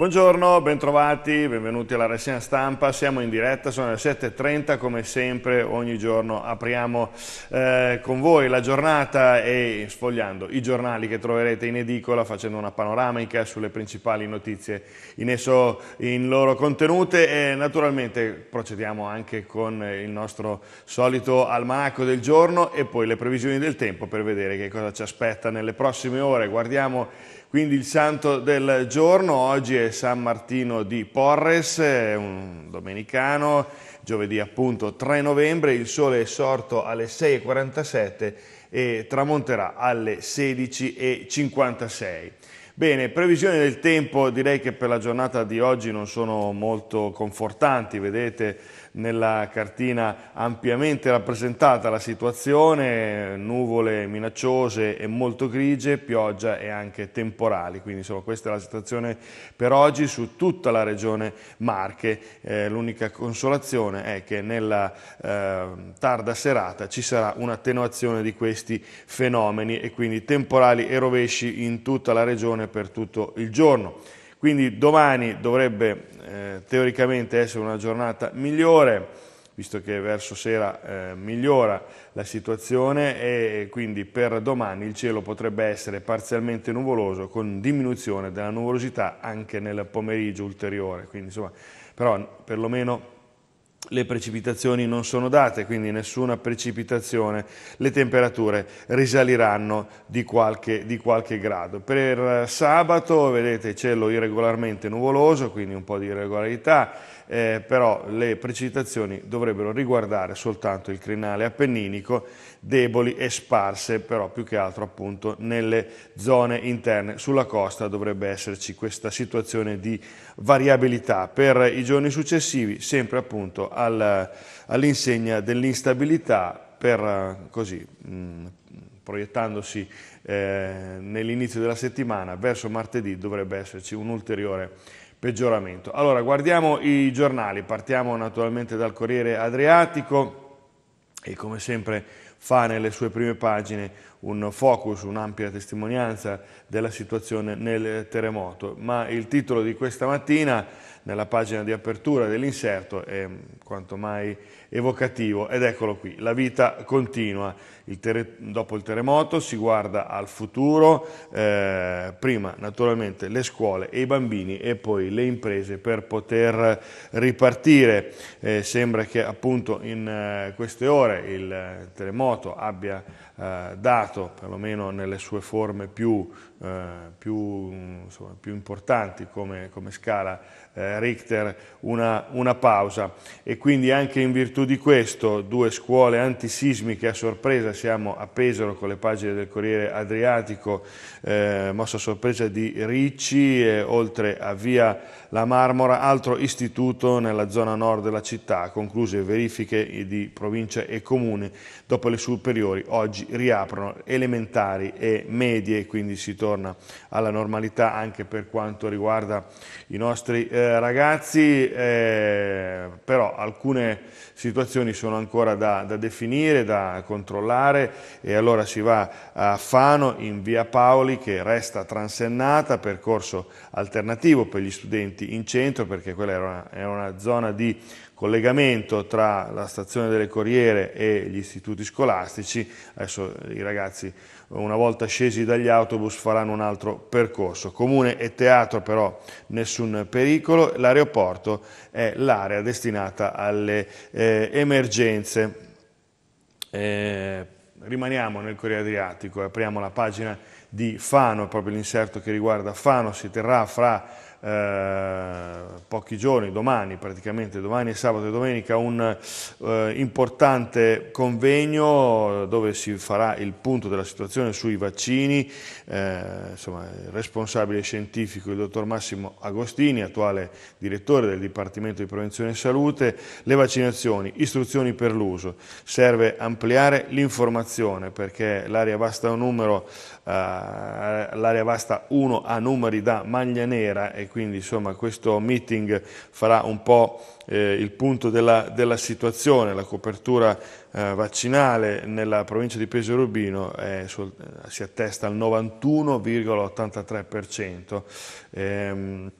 Buongiorno, bentrovati, benvenuti alla rassegna stampa, siamo in diretta, sono le 7.30 come sempre ogni giorno apriamo eh, con voi la giornata e sfogliando i giornali che troverete in edicola facendo una panoramica sulle principali notizie in esso in loro contenute e naturalmente procediamo anche con il nostro solito almanacco del giorno e poi le previsioni del tempo per vedere che cosa ci aspetta nelle prossime ore. Guardiamo quindi il santo del giorno oggi è San Martino di Porres, un domenicano, giovedì appunto 3 novembre, il sole è sorto alle 6.47 e tramonterà alle 16.56. Bene, previsioni del tempo direi che per la giornata di oggi non sono molto confortanti, vedete nella cartina ampiamente rappresentata la situazione, nuvole minacciose e molto grigie, pioggia e anche temporali, quindi insomma, questa è la situazione per oggi su tutta la regione Marche, eh, l'unica consolazione è che nella eh, tarda serata ci sarà un'attenuazione di questi fenomeni e quindi temporali e rovesci in tutta la regione per tutto il giorno. Quindi domani dovrebbe eh, teoricamente essere una giornata migliore, visto che verso sera eh, migliora la situazione e quindi per domani il cielo potrebbe essere parzialmente nuvoloso con diminuzione della nuvolosità anche nel pomeriggio ulteriore. Quindi insomma, però perlomeno le precipitazioni non sono date, quindi nessuna precipitazione, le temperature risaliranno di qualche, di qualche, grado. Per sabato vedete cielo irregolarmente nuvoloso, quindi un po' di irregolarità, eh, però le precipitazioni dovrebbero riguardare soltanto il crinale appenninico, deboli e sparse, però più che altro appunto nelle zone interne. Sulla costa dovrebbe esserci questa situazione di variabilità per i giorni successivi, sempre appunto al, all'insegna dell'instabilità per eh, così mh, mm, proiettandosi eh, nell'inizio della settimana verso martedì dovrebbe esserci un'ulteriore peggioramento. Allora, guardiamo i giornali, partiamo naturalmente dal Corriere Adriatico e come sempre fa nelle sue prime pagine un focus, un'ampia testimonianza della situazione nel terremoto, ma il titolo di questa mattina nella pagina di apertura dell'inserto è mm, quanto mai evocativo ed eccolo qui, la vita continua, il dopo il terremoto si guarda al futuro, eh, prima naturalmente le scuole e i bambini e poi le imprese per poter ripartire, eh, sembra che appunto in eh, queste ore il eh, terremoto abbia eh, dato Stato, perlomeno nelle sue forme più eh, più, insomma, più, importanti come, come scala eh, Richter una, una, pausa e quindi anche in virtù di questo due scuole antisismiche a sorpresa, siamo a Pesaro con le pagine del Corriere Adriatico, eh, mossa a sorpresa di Ricci, oltre a via La Marmora, altro istituto nella zona nord della città, concluse verifiche di provincia e comune, dopo le superiori oggi riaprono elementari e medie, quindi si torna ritorna alla normalità anche per quanto riguarda i nostri eh, ragazzi, eh, però alcune situazioni sono ancora da, da, definire, da controllare e allora si va a Fano in via Paoli che resta transennata, percorso alternativo per gli studenti in centro perché quella era una, era una zona di collegamento tra la stazione delle Corriere e gli istituti scolastici, adesso i ragazzi una volta scesi dagli autobus faranno un altro percorso. Comune e teatro però nessun pericolo, l'aeroporto è l'area destinata alle eh, emergenze. Eh, rimaniamo nel Corriere Adriatico, apriamo la pagina di Fano, proprio l'inserto che riguarda Fano, si terrà fra eh, pochi giorni, domani praticamente, domani sabato e domenica, un eh, importante convegno dove si farà il punto della situazione sui vaccini, eh, insomma, il responsabile scientifico il dottor Massimo Agostini, attuale direttore del Dipartimento di Prevenzione e Salute, le vaccinazioni, istruzioni per l'uso, serve ampliare l'informazione perché l'area vasta, numero, eh, l'area vasta 1 ha numeri da maglia nera e quindi insomma questo meeting farà un po' eh, il punto della, della, situazione, la copertura eh, vaccinale nella provincia di Pesaro Urbino eh, si attesta al 91,83%. Ehm,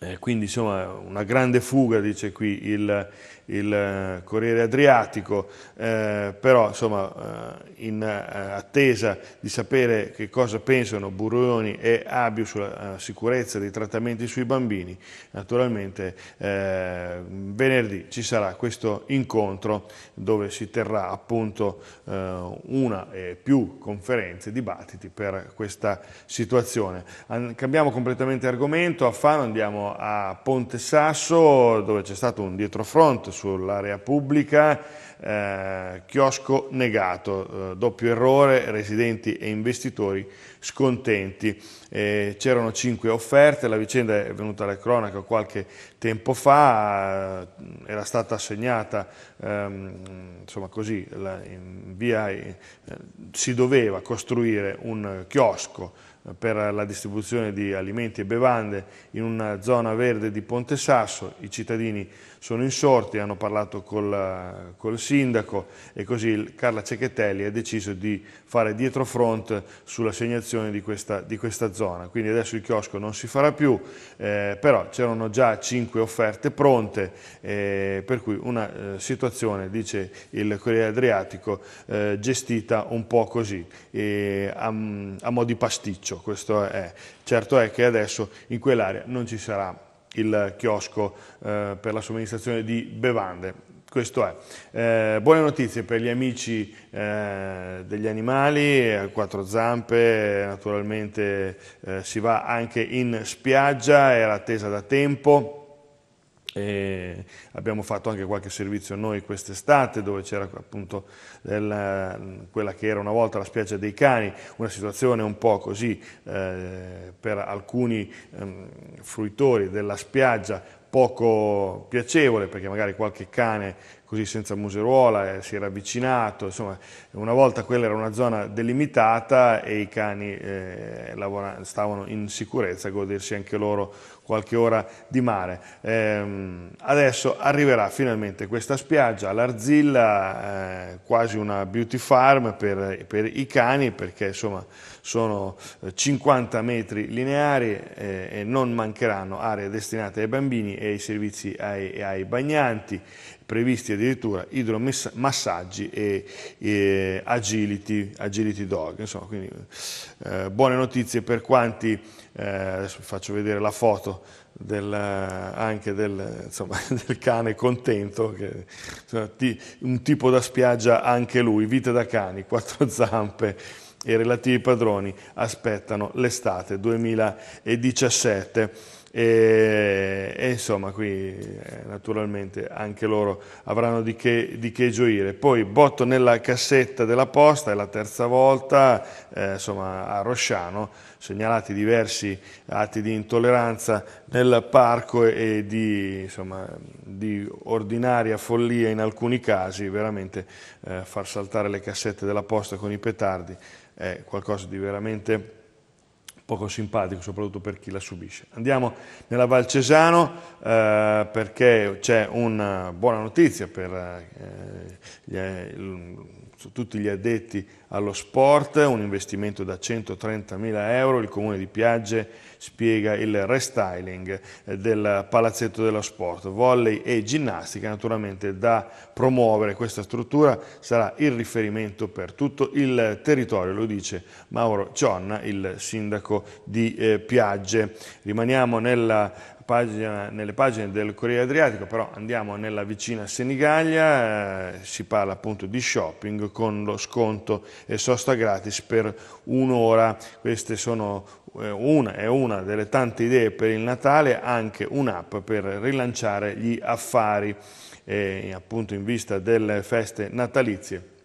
eh, quindi insomma una grande fuga, dice qui il, il eh, Corriere Adriatico, eh, però insomma eh, in eh, attesa di sapere che cosa pensano Burroni e Abio sulla uh, sicurezza dei trattamenti sui bambini, naturalmente venerdì ci sarà questo incontro dove si terrà appunto una e più conferenze, dibattiti per questa situazione. An cambiamo completamente argomento, a Fano andiamo a a Ponte Sasso dove c'è stato un dietrofront sull'area pubblica, eh, chiosco negato, eh, doppio errore, residenti e investitori scontenti. Eh, C'erano cinque offerte, la vicenda è venuta alla cronaca qualche tempo fa, eh, era stata assegnata ehm, insomma così, la, via, eh, si doveva costruire un chiosco per la distribuzione di alimenti e bevande in una zona verde di Ponte Sasso, i cittadini sono insorti, hanno parlato col, col sindaco e così Carla Cecchettelli ha deciso di fare dietro front sull'assegnazione di, di questa, zona, quindi adesso il chiosco non si farà più, eh, però c'erano già cinque offerte pronte, eh, per cui una eh, situazione, dice il Corriere Adriatico, eh, gestita un po' così, a, a mo' di pasticcio questo è. Certo è che adesso in quell'area non ci sarà il chiosco eh, per la somministrazione di bevande. Questo è. Eh, buone notizie per gli amici eh, degli animali, a eh, quattro zampe, eh, naturalmente eh, si va anche in spiaggia, era attesa da tempo e abbiamo fatto anche qualche servizio noi quest'estate dove c'era appunto del, quella che era una volta la spiaggia dei cani, una situazione un po' così eh, per alcuni ehm, fruitori della spiaggia poco piacevole perché magari qualche cane così senza museruola, eh, si era avvicinato, insomma una volta quella era una zona delimitata e i cani eh, stavano in sicurezza a godersi anche loro qualche ora di mare. Eh, adesso arriverà finalmente questa spiaggia all'Arzilla, eh, quasi una beauty farm per, per, i cani perché insomma sono 50 eh, metri lineari eh, e non mancheranno aree destinate ai bambini e ai servizi ai, ai bagnanti previsti addirittura idromassaggi e, e agility, agility, dog. Insomma, quindi, eh, buone notizie per quanti, eh, faccio vedere la foto del, eh, anche del, insomma, del, cane contento, che, insomma, ti, un tipo da spiaggia anche lui, vita da cani, quattro zampe e relativi padroni aspettano l'estate 2017. E, e, insomma qui eh, naturalmente anche loro avranno di che, di che, gioire. Poi botto nella cassetta della posta, è la terza volta, eh, insomma a Rosciano, segnalati diversi atti di intolleranza nel parco e di, insomma, di ordinaria follia in alcuni casi, veramente eh, far saltare le cassette della posta con i petardi è qualcosa di veramente poco simpatico, soprattutto per chi la subisce. Andiamo nella Val Cesano eh, perché c'è una eh, buona notizia per eh, gli, eh, tutti gli addetti allo sport, un investimento da 130 mila euro, il comune di Piagge spiega il restyling eh, del palazzetto dello sport. Volley e ginnastica naturalmente da promuovere. Questa struttura sarà il riferimento per tutto il territorio, lo dice Mauro Cionna, il sindaco di eh, Piagge. Rimaniamo nella pagina, nelle pagine del Corriere Adriatico, però andiamo nella vicina Senigallia, eh, si parla appunto di shopping con lo sconto e eh, sosta gratis per un'ora. Queste sono eh, una, è una delle tante idee per il Natale, anche un'app per rilanciare gli affari, eh, appunto in vista delle feste natalizie.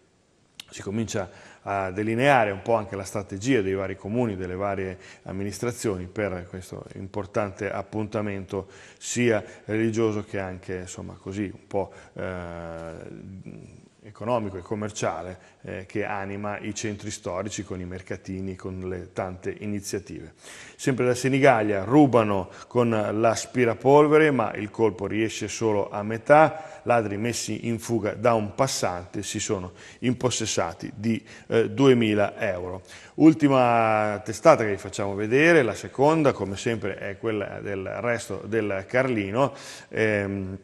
Si comincia a a delineare un po' anche la strategia dei vari comuni, delle varie amministrazioni per questo importante appuntamento sia religioso che anche insomma, così un po' eh, economico e commerciale eh, che anima i centri storici con i mercatini, con le tante iniziative. Sempre da Senigallia rubano con l'aspirapolvere ma il colpo riesce solo a metà, ladri messi in fuga da un passante si sono impossessati di eh, 2.000 euro. Ultima testata che vi facciamo vedere, la seconda come sempre è quella del resto del Carlino. Ehm,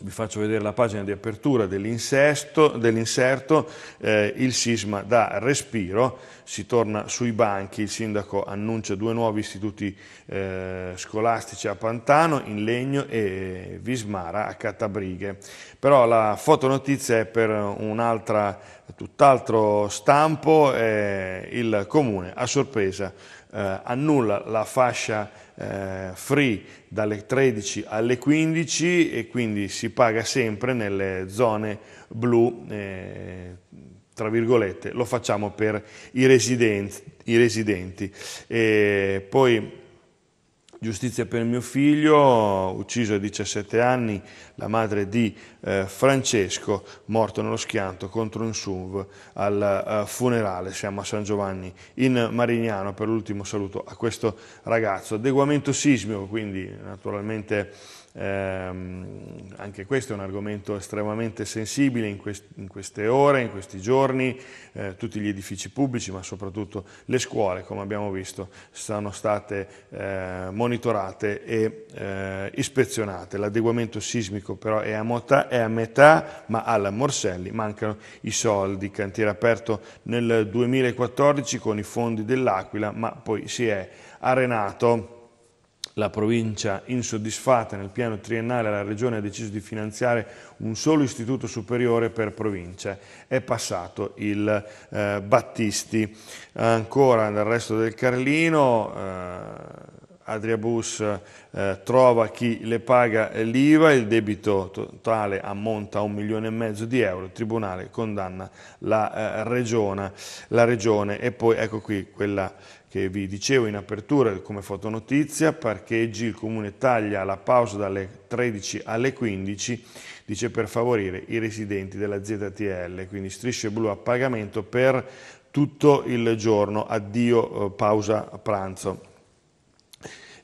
vi faccio vedere la pagina di apertura dell'inserto, eh, il sisma da respiro, si torna sui banchi, il sindaco annuncia due nuovi istituti eh, scolastici a Pantano, in Legno e Vismara a Catabrighe. Però la fotonotizia è per un'altra, tutt'altro stampo, eh, il comune a sorpresa eh, annulla la fascia eh, free dalle 13 alle 15 e quindi si paga sempre nelle zone blu, eh, tra virgolette, lo facciamo per i residenti. I residenti. poi Giustizia per mio figlio, ucciso a 17 anni, la madre di eh, Francesco, morto nello schianto contro un SUV al eh, funerale. Siamo a San Giovanni in Marignano per l'ultimo saluto a questo ragazzo. Adeguamento sismico, quindi naturalmente Ehm, anche questo è un argomento estremamente sensibile in, quest in queste ore, in questi giorni, eh, tutti gli edifici pubblici, ma soprattutto le scuole, come abbiamo visto, sono state eh, monitorate e eh, ispezionate. L'adeguamento sismico però è a, è a, metà, ma alla Morselli mancano i soldi. Cantiere aperto nel 2014 con i fondi dell'Aquila, ma poi si è arenato la provincia insoddisfatta nel piano triennale la regione ha deciso di finanziare un solo istituto superiore per provincia. È passato il eh, Battisti. Ancora nel resto del Carlino... Eh, Adriabus eh, trova chi le paga l'IVA, il debito totale ammonta a un milione e mezzo di euro, il Tribunale condanna la, eh, regione, la regione e poi ecco qui quella che vi dicevo in apertura come fotonotizia, parcheggi il comune taglia la pausa dalle 13 alle 15, dice per favorire i residenti della ZTL, quindi strisce blu a pagamento per tutto il giorno, addio eh, pausa pranzo.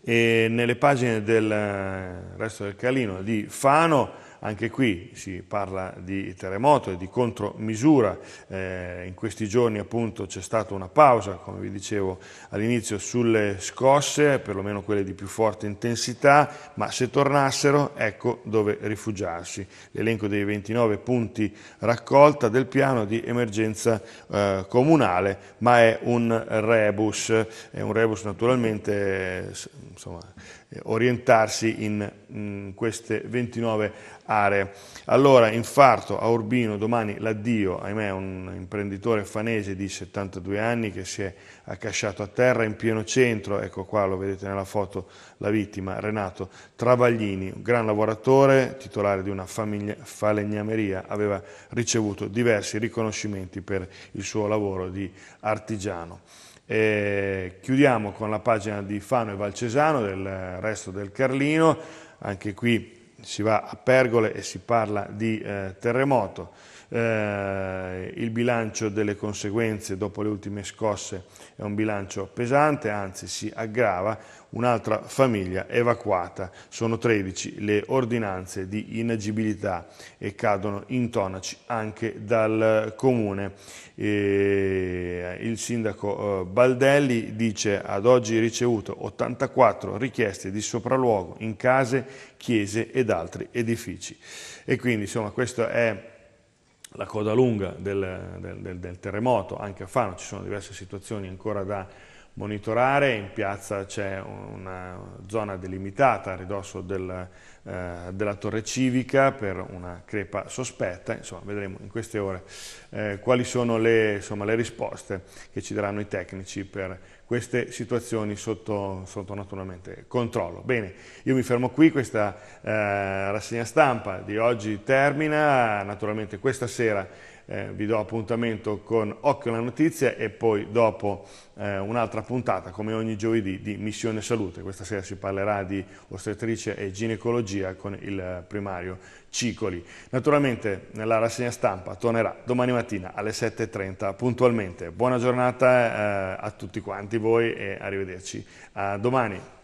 E nelle pagine del eh, resto del calino di Fano anche qui si parla di terremoto e di contromisura, eh, in questi giorni appunto c'è stata una pausa, come vi dicevo all'inizio, sulle scosse, perlomeno quelle di più forte intensità, ma se tornassero ecco dove rifugiarsi. L'elenco dei 29 punti raccolta del piano di emergenza eh, comunale, ma è un rebus, è un rebus naturalmente eh, insomma, eh, orientarsi in, in, mm, queste 29 aree. Allora, infarto a Urbino, domani l'addio, ahimè, un imprenditore fanese di 72 anni che si è accasciato a terra in pieno centro, ecco qua lo vedete nella foto la vittima, Renato Travaglini, un gran lavoratore, titolare di una famiglia, falegnameria, aveva ricevuto diversi riconoscimenti per il suo lavoro di artigiano. E chiudiamo con la pagina di Fano e Valcesano del resto del Carlino, anche qui si va a Pergole e si parla di eh, terremoto. Eh, il bilancio delle conseguenze dopo le ultime scosse è un bilancio pesante, anzi si aggrava, un'altra famiglia evacuata, sono 13 le ordinanze di inagibilità e cadono intonaci anche dal comune. Eh, il sindaco eh, Baldelli dice ad oggi ricevuto 84 richieste di sopralluogo in case, chiese ed altri edifici. E quindi insomma questo è la coda lunga del, del, del, del terremoto, anche a Fano ci sono diverse situazioni ancora da monitorare, in piazza c'è una zona delimitata a ridosso del, eh, della torre civica per una crepa sospetta, insomma vedremo in queste ore eh, quali sono le, insomma, le, risposte che ci daranno i tecnici per queste situazioni sotto, sotto naturalmente controllo. Bene, io mi fermo qui, questa eh, rassegna stampa di oggi termina, naturalmente questa sera eh, vi do appuntamento con Occhio alla Notizia e poi dopo eh, un'altra puntata, come ogni giovedì, di Missione Salute. Questa sera si parlerà di ostetricia e ginecologia con il primario Cicoli. Naturalmente la rassegna stampa tornerà domani mattina alle 7.30 puntualmente. Buona giornata eh, a tutti quanti voi e arrivederci a domani.